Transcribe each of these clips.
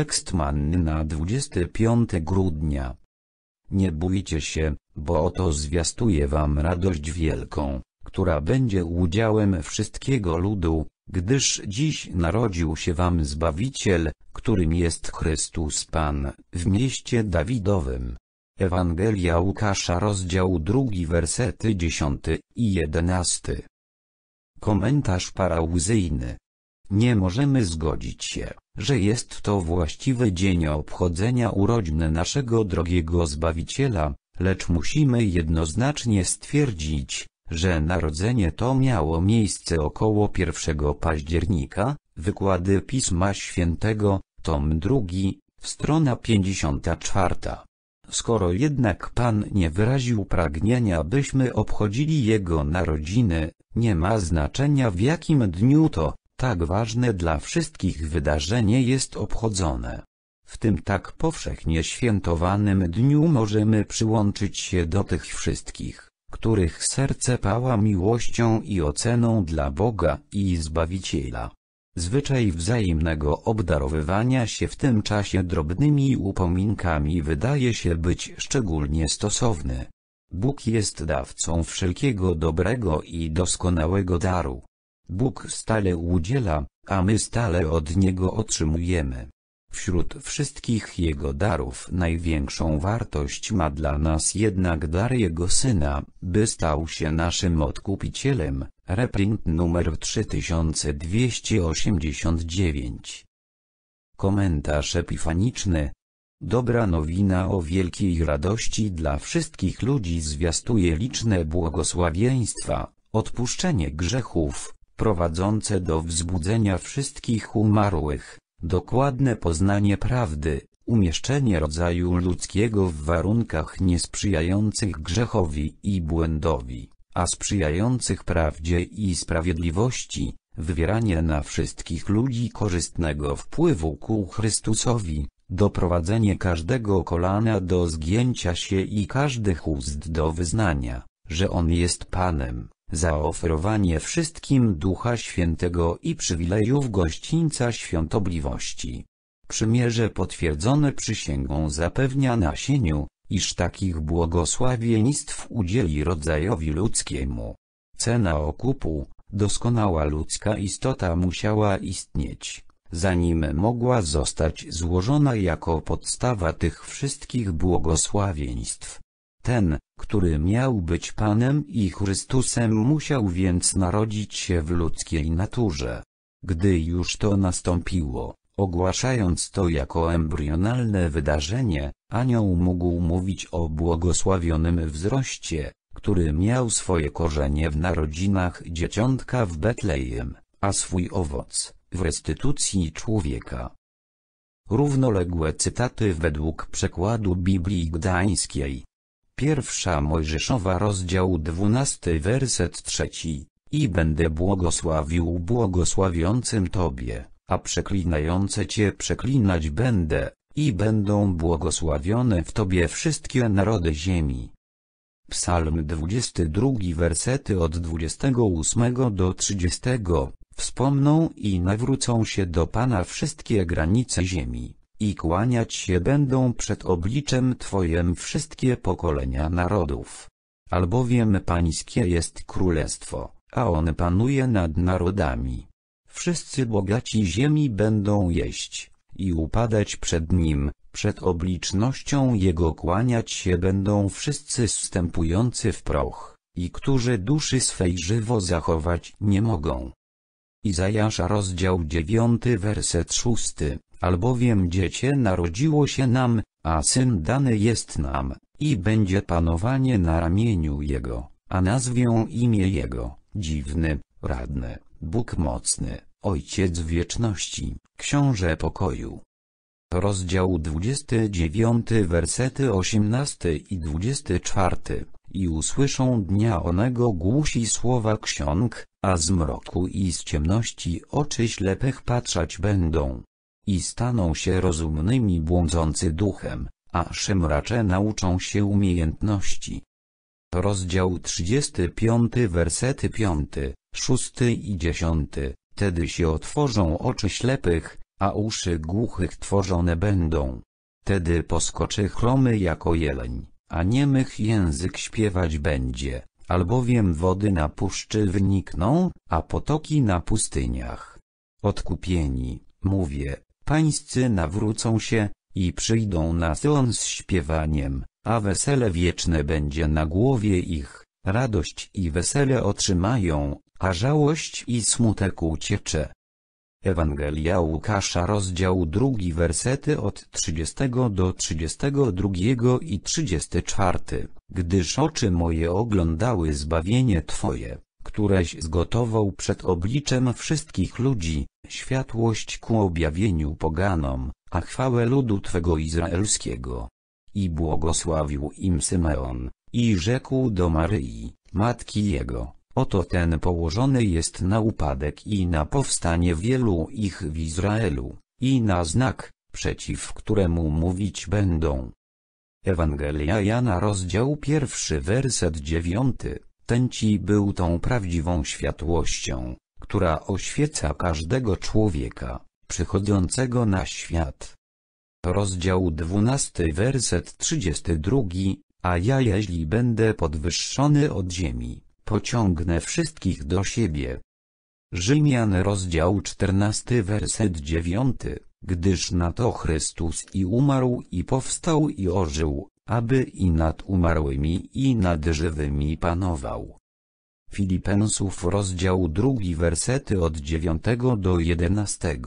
Tekst manny na 25 grudnia. Nie bójcie się, bo oto zwiastuje wam radość wielką, która będzie udziałem wszystkiego ludu, gdyż dziś narodził się wam Zbawiciel, którym jest Chrystus Pan, w mieście Dawidowym. Ewangelia Łukasza rozdział 2 wersety 10 i 11. Komentarz parałzyjny. Nie możemy zgodzić się, że jest to właściwy dzień obchodzenia urodzin naszego drogiego Zbawiciela, lecz musimy jednoznacznie stwierdzić, że narodzenie to miało miejsce około 1 października, wykłady Pisma Świętego, tom 2, strona 54. Skoro jednak Pan nie wyraził pragnienia byśmy obchodzili Jego narodziny, nie ma znaczenia w jakim dniu to tak ważne dla wszystkich wydarzenie jest obchodzone. W tym tak powszechnie świętowanym dniu możemy przyłączyć się do tych wszystkich, których serce pała miłością i oceną dla Boga i Zbawiciela. Zwyczaj wzajemnego obdarowywania się w tym czasie drobnymi upominkami wydaje się być szczególnie stosowny. Bóg jest dawcą wszelkiego dobrego i doskonałego daru. Bóg stale udziela, a my stale od Niego otrzymujemy. Wśród wszystkich Jego darów największą wartość ma dla nas jednak dar Jego Syna, by stał się naszym Odkupicielem. Reprint numer 3289 Komentarz epifaniczny Dobra nowina o wielkiej radości dla wszystkich ludzi zwiastuje liczne błogosławieństwa, odpuszczenie grzechów, prowadzące do wzbudzenia wszystkich umarłych, dokładne poznanie prawdy, umieszczenie rodzaju ludzkiego w warunkach niesprzyjających grzechowi i błędowi, a sprzyjających prawdzie i sprawiedliwości, wywieranie na wszystkich ludzi korzystnego wpływu ku Chrystusowi, doprowadzenie każdego kolana do zgięcia się i każdych ust do wyznania, że On jest Panem zaoferowanie wszystkim Ducha Świętego i przywilejów gościńca świątobliwości. Przymierze potwierdzone przysięgą zapewnia nasieniu, iż takich błogosławieństw udzieli rodzajowi ludzkiemu. Cena okupu, doskonała ludzka istota musiała istnieć, zanim mogła zostać złożona jako podstawa tych wszystkich błogosławieństw. Ten, który miał być Panem i Chrystusem musiał więc narodzić się w ludzkiej naturze. Gdy już to nastąpiło, ogłaszając to jako embrionalne wydarzenie, anioł mógł mówić o błogosławionym wzroście, który miał swoje korzenie w narodzinach dzieciątka w Betlejem, a swój owoc, w restytucji człowieka. Równoległe cytaty według przekładu Biblii Gdańskiej Pierwsza Mojżeszowa rozdział 12 werset trzeci. I będę błogosławił błogosławiącym Tobie, a przeklinające Cię przeklinać będę, i będą błogosławione w Tobie wszystkie narody ziemi. Psalm 22 wersety od 28 do 30 Wspomną i nawrócą się do Pana wszystkie granice ziemi i kłaniać się będą przed obliczem Twoim wszystkie pokolenia narodów. Albowiem Pańskie jest królestwo, a On panuje nad narodami. Wszyscy bogaci ziemi będą jeść i upadać przed Nim, przed oblicznością Jego kłaniać się będą wszyscy wstępujący w proch, i którzy duszy swej żywo zachować nie mogą. Izajasza rozdział 9 werset 6 Albowiem dziecię narodziło się nam, a syn dany jest nam, i będzie panowanie na ramieniu jego, a nazwią imię jego, dziwny, radny, Bóg mocny, Ojciec wieczności, Książę pokoju. Rozdział 29 wersety 18 i 24 i usłyszą dnia onego głusi słowa ksiąg, a z mroku i z ciemności oczy ślepych patrzać będą, i staną się rozumnymi błądzący duchem, a szemracze nauczą się umiejętności. Rozdział 35 wersety 5, 6 i 10, tedy się otworzą oczy ślepych, a uszy głuchych tworzone będą. Tedy poskoczy chromy jako jeleń, a niemych język śpiewać będzie, albowiem wody na puszczy wynikną, a potoki na pustyniach. Odkupieni, mówię, Pańscy nawrócą się, i przyjdą na Syon z śpiewaniem, a wesele wieczne będzie na głowie ich, radość i wesele otrzymają, a żałość i smutek uciecze. Ewangelia Łukasza rozdział 2 wersety od 30 do 32 i 34 Gdyż oczy moje oglądały zbawienie Twoje, któreś zgotował przed obliczem wszystkich ludzi, światłość ku objawieniu poganom, a chwałę ludu Twego izraelskiego. I błogosławił im Symeon, i rzekł do Maryi, matki jego, oto ten położony jest na upadek i na powstanie wielu ich w Izraelu, i na znak, przeciw któremu mówić będą. Ewangelia Jana rozdział pierwszy werset dziewiąty, ten ci był tą prawdziwą światłością, która oświeca każdego człowieka, przychodzącego na świat. Rozdział 12 werset 32, a ja jeśli będę podwyższony od ziemi, pociągnę wszystkich do siebie. Rzymian rozdział 14 werset 9, gdyż na to Chrystus i umarł i powstał i ożył, aby i nad umarłymi i nad żywymi panował. Filipensów rozdział 2 wersety od 9 do 11.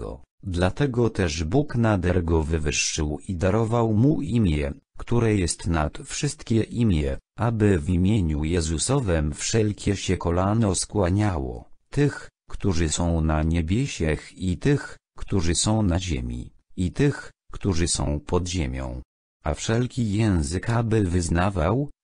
Dlatego też Bóg nader go wywyższył i darował mu imię, które jest nad wszystkie imię, aby w imieniu Jezusowem wszelkie się kolano skłaniało, tych, którzy są na niebiesiech i tych, którzy są na ziemi, i tych, którzy są pod ziemią. A wszelki język aby wyznawał,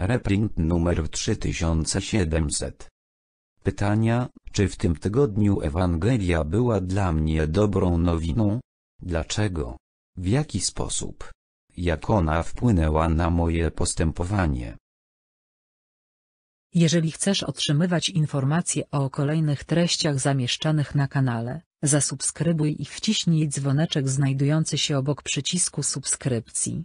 Reprint numer 3700. Pytania, czy w tym tygodniu Ewangelia była dla mnie dobrą nowiną? Dlaczego? W jaki sposób? Jak ona wpłynęła na moje postępowanie? Jeżeli chcesz otrzymywać informacje o kolejnych treściach zamieszczanych na kanale, zasubskrybuj i wciśnij dzwoneczek znajdujący się obok przycisku subskrypcji.